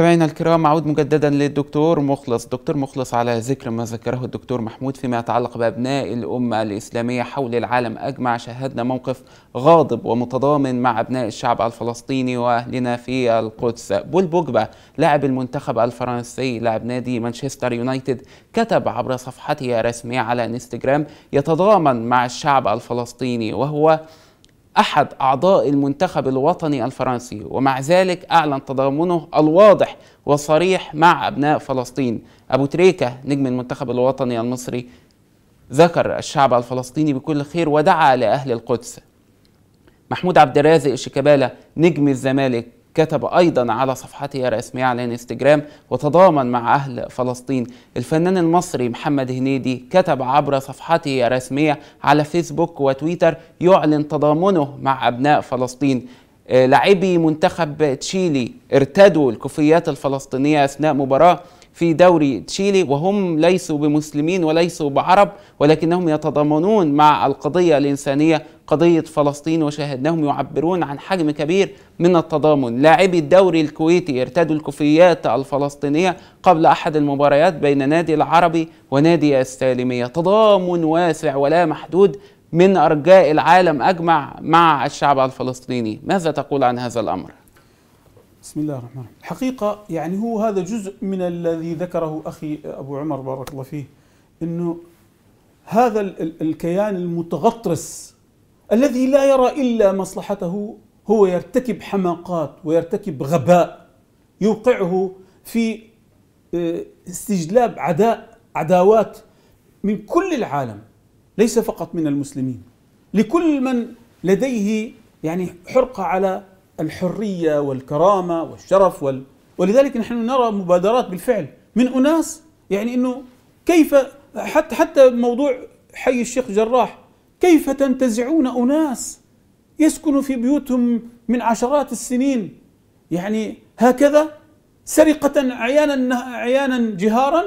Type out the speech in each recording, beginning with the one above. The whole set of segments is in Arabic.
متابعينا الكرام عود مجددا للدكتور مخلص دكتور مخلص على ذكر ما ذكره الدكتور محمود فيما يتعلق بأبناء الأمة الإسلامية حول العالم أجمع شاهدنا موقف غاضب ومتضامن مع أبناء الشعب الفلسطيني وأهلنا في القدس بول بوجبا لاعب المنتخب الفرنسي لاعب نادي مانشستر يونايتد كتب عبر صفحته الرسمية على انستغرام يتضامن مع الشعب الفلسطيني وهو أحد أعضاء المنتخب الوطني الفرنسي ومع ذلك أعلن تضامنه الواضح والصريح مع أبناء فلسطين أبو تريكة نجم المنتخب الوطني المصري ذكر الشعب الفلسطيني بكل خير ودعا لأهل القدس محمود عبد الرازق الشيكابالا نجم الزمالك كتب أيضا على صفحته الرسمية على الانستجرام وتضامن مع أهل فلسطين الفنان المصري محمد هنيدي كتب عبر صفحته الرسمية على فيسبوك وتويتر يعلن تضامنه مع أبناء فلسطين آه، لاعبي منتخب تشيلي ارتدوا الكوفيات الفلسطينية أثناء مباراة في دوري تشيلي وهم ليسوا بمسلمين وليسوا بعرب ولكنهم يتضامنون مع القضية الإنسانية قضية فلسطين وشاهدناهم يعبرون عن حجم كبير من التضامن لاعبي الدوري الكويتي ارتدوا الكوفيات الفلسطينية قبل أحد المباريات بين نادي العربي ونادي السالمية تضامن واسع ولا محدود من أرجاء العالم أجمع مع الشعب الفلسطيني ماذا تقول عن هذا الأمر؟ بسم الله الرحمن الرحيم حقيقة يعني هو هذا جزء من الذي ذكره أخي أبو عمر بارك الله فيه أنه هذا الكيان المتغطرس الذي لا يرى إلا مصلحته هو يرتكب حماقات ويرتكب غباء يوقعه في آه، استجلاب عداء عداوات من كل العالم ليس فقط من المسلمين لكل من لديه يعني حرقة على الحرية والكرامة والشرف وال... ولذلك نحن نرى مبادرات بالفعل من أناس يعني أنه كيف حتى حتى موضوع حي الشيخ جراح كيف تنتزعون أناس يسكنوا في بيوتهم من عشرات السنين يعني هكذا سرقة عيانا عيانا جهارا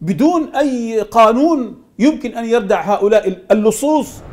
بدون أي قانون يمكن أن يردع هؤلاء اللصوص